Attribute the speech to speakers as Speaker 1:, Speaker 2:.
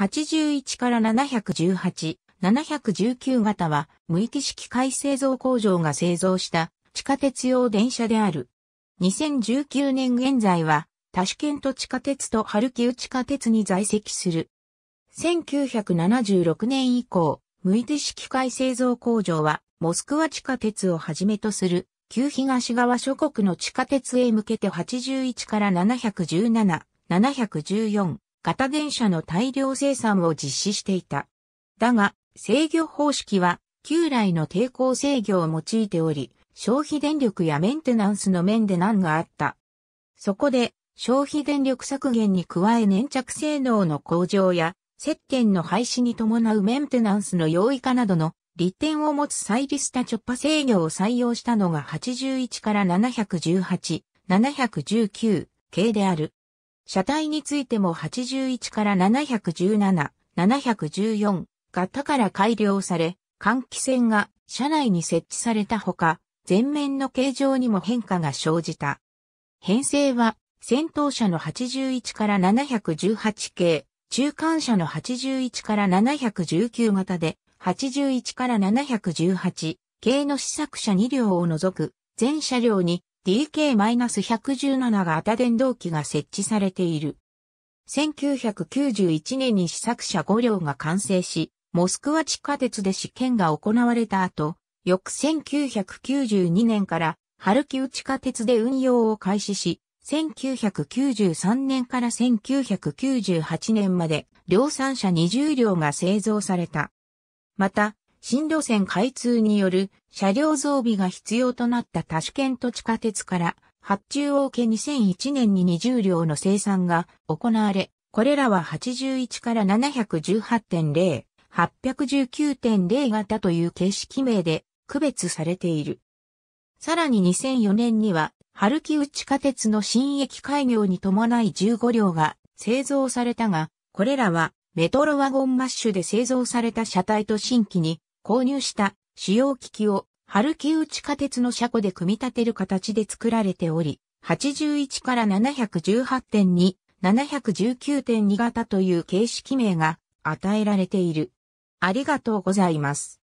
Speaker 1: 81から718、719型は無域式回製造工場が製造した地下鉄用電車である。2019年現在はタシ県ケント地下鉄とハルキウ地下鉄に在籍する。1976年以降、無域式回製造工場はモスクワ地下鉄をはじめとする旧東側諸国の地下鉄へ向けて81から717、714、型電車の大量生産を実施していた。だが、制御方式は旧来の抵抗制御を用いており、消費電力やメンテナンスの面で難があった。そこで、消費電力削減に加え粘着性能の向上や、接点の廃止に伴うメンテナンスの容易化などの利点を持つサイリスタチョッパ制御を採用したのが81から718、719系である。車体についても81から717、714が他から改良され、換気扇が車内に設置されたほか、前面の形状にも変化が生じた。編成は、先頭車の81から718系、中間車の81から719型で、81から718系の試作車2両を除く、全車両に DK-117 型電動機が設置されている。1991年に試作車5両が完成し、モスクワ地下鉄で試験が行われた後、翌1992年からハルキウ地下鉄で運用を開始し、1993年から1998年まで量産車20両が製造された。また、新路線開通による車両増備が必要となったタシケント地下鉄から発注を受け2001年に20両の生産が行われ、これらは81から718.0、819.0型という形式名で区別されている。さらに2004年には、ハルキウ地下鉄の新駅開業に伴い15両が製造されたが、これらはメトロワゴンマッシュで製造された車体と新規に購入した使用機器をハルキウ地下鉄の車庫で組み立てる形で作られており、81から718.2、719.2型という形式名が与えられている。ありがとうございます。